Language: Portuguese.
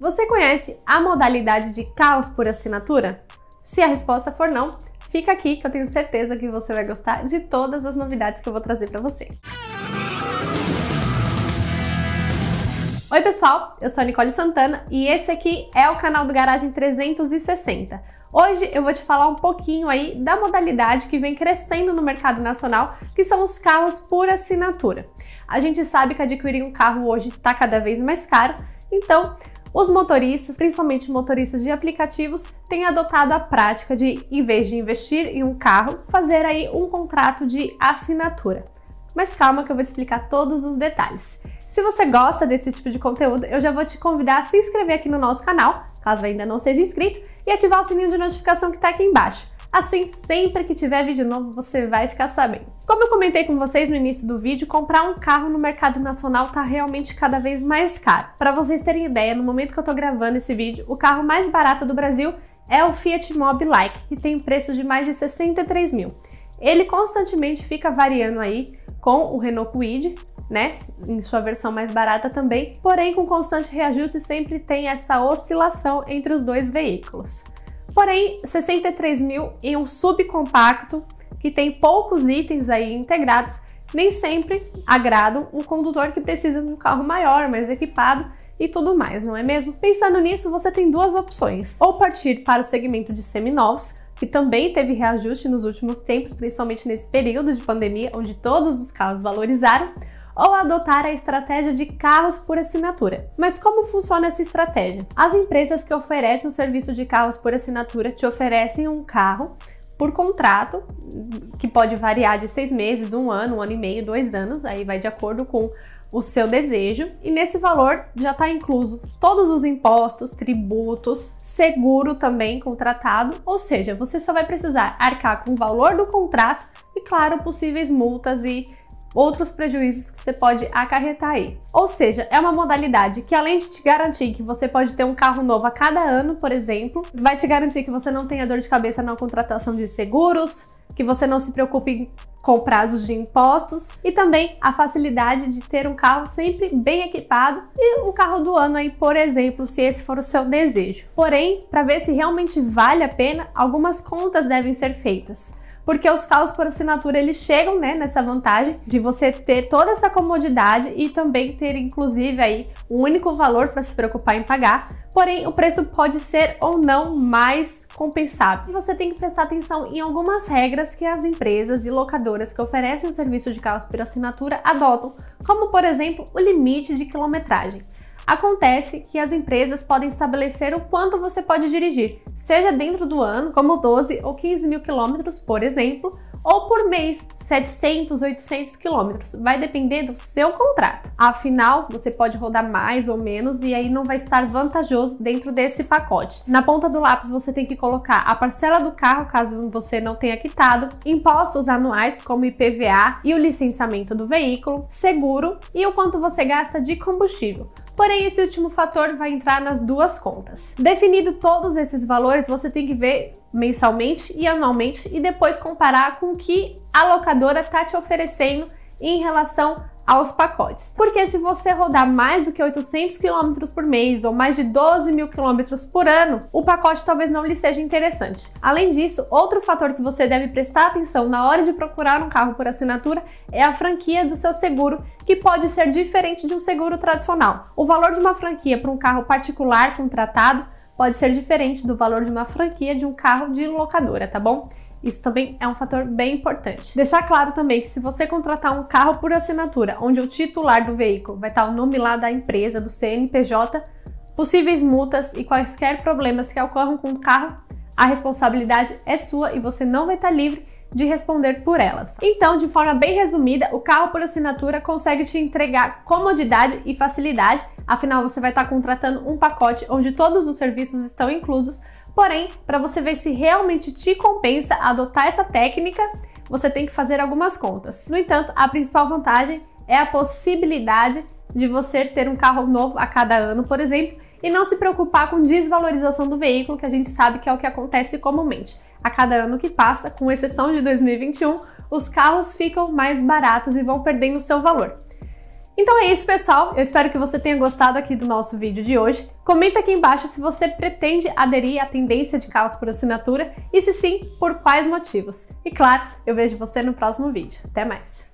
Você conhece a modalidade de caos por assinatura? Se a resposta for não, fica aqui que eu tenho certeza que você vai gostar de todas as novidades que eu vou trazer para você. Oi, pessoal, eu sou a Nicole Santana e esse aqui é o canal do Garagem 360. Hoje eu vou te falar um pouquinho aí da modalidade que vem crescendo no mercado nacional, que são os carros por assinatura. A gente sabe que adquirir um carro hoje está cada vez mais caro, então os motoristas, principalmente motoristas de aplicativos, têm adotado a prática de, em vez de investir em um carro, fazer aí um contrato de assinatura. Mas calma que eu vou te explicar todos os detalhes. Se você gosta desse tipo de conteúdo, eu já vou te convidar a se inscrever aqui no nosso canal, caso ainda não seja inscrito, e ativar o sininho de notificação que está aqui embaixo. Assim, sempre que tiver vídeo novo, você vai ficar sabendo. Como eu comentei com vocês no início do vídeo, comprar um carro no mercado nacional tá realmente cada vez mais caro. Para vocês terem ideia, no momento que eu tô gravando esse vídeo, o carro mais barato do Brasil é o Fiat Mobi Like, que tem preço de mais de 63 mil. Ele constantemente fica variando aí com o Renault Kwid, né, em sua versão mais barata também, porém com constante reajuste sempre tem essa oscilação entre os dois veículos. Porém, 63 mil em um subcompacto que tem poucos itens aí integrados nem sempre agradam um condutor que precisa de um carro maior, mais equipado e tudo mais, não é mesmo? Pensando nisso, você tem duas opções: ou partir para o segmento de seminovos, que também teve reajuste nos últimos tempos, principalmente nesse período de pandemia, onde todos os carros valorizaram, ou adotar a estratégia de carros por assinatura. Mas como funciona essa estratégia? As empresas que oferecem o serviço de carros por assinatura te oferecem um carro por contrato, que pode variar de seis meses, um ano, um ano e meio, dois anos, aí vai de acordo com o seu desejo, e nesse valor já está incluso todos os impostos, tributos, seguro também contratado, ou seja, você só vai precisar arcar com o valor do contrato e, claro, possíveis multas e outros prejuízos que você pode acarretar aí. Ou seja, é uma modalidade que além de te garantir que você pode ter um carro novo a cada ano, por exemplo, vai te garantir que você não tenha dor de cabeça na contratação de seguros, que você não se preocupe com prazos de impostos e também a facilidade de ter um carro sempre bem equipado e o carro do ano aí, por exemplo, se esse for o seu desejo. Porém, para ver se realmente vale a pena, algumas contas devem ser feitas porque os carros por assinatura eles chegam né, nessa vantagem de você ter toda essa comodidade e também ter inclusive aí um único valor para se preocupar em pagar. Porém, o preço pode ser ou não mais compensável. E você tem que prestar atenção em algumas regras que as empresas e locadoras que oferecem o serviço de carros por assinatura adotam, como por exemplo o limite de quilometragem. Acontece que as empresas podem estabelecer o quanto você pode dirigir, seja dentro do ano, como 12 ou 15 mil quilômetros, por exemplo, ou por mês, 700, 800 quilômetros. Vai depender do seu contrato. Afinal, você pode rodar mais ou menos e aí não vai estar vantajoso dentro desse pacote. Na ponta do lápis, você tem que colocar a parcela do carro, caso você não tenha quitado, impostos anuais, como IPVA e o licenciamento do veículo, seguro e o quanto você gasta de combustível. Porém, esse último fator vai entrar nas duas contas. Definido todos esses valores, você tem que ver mensalmente e anualmente e depois comparar com o que a locadora está te oferecendo em relação aos pacotes. Tá? Porque se você rodar mais do que 800 km por mês ou mais de 12 mil km por ano, o pacote talvez não lhe seja interessante. Além disso, outro fator que você deve prestar atenção na hora de procurar um carro por assinatura é a franquia do seu seguro, que pode ser diferente de um seguro tradicional. O valor de uma franquia para um carro particular contratado pode ser diferente do valor de uma franquia de um carro de locadora, tá bom? Isso também é um fator bem importante. Deixar claro também que se você contratar um carro por assinatura, onde o titular do veículo vai estar o nome lá da empresa, do CNPJ, possíveis multas e quaisquer problemas que ocorram com o carro, a responsabilidade é sua e você não vai estar livre de responder por elas. Então, de forma bem resumida, o carro por assinatura consegue te entregar comodidade e facilidade, afinal você vai estar contratando um pacote onde todos os serviços estão inclusos Porém, para você ver se realmente te compensa adotar essa técnica, você tem que fazer algumas contas. No entanto, a principal vantagem é a possibilidade de você ter um carro novo a cada ano, por exemplo, e não se preocupar com desvalorização do veículo, que a gente sabe que é o que acontece comumente. A cada ano que passa, com exceção de 2021, os carros ficam mais baratos e vão perdendo seu valor. Então é isso, pessoal. Eu espero que você tenha gostado aqui do nosso vídeo de hoje. Comenta aqui embaixo se você pretende aderir à tendência de carros por assinatura e se sim, por quais motivos. E claro, eu vejo você no próximo vídeo. Até mais!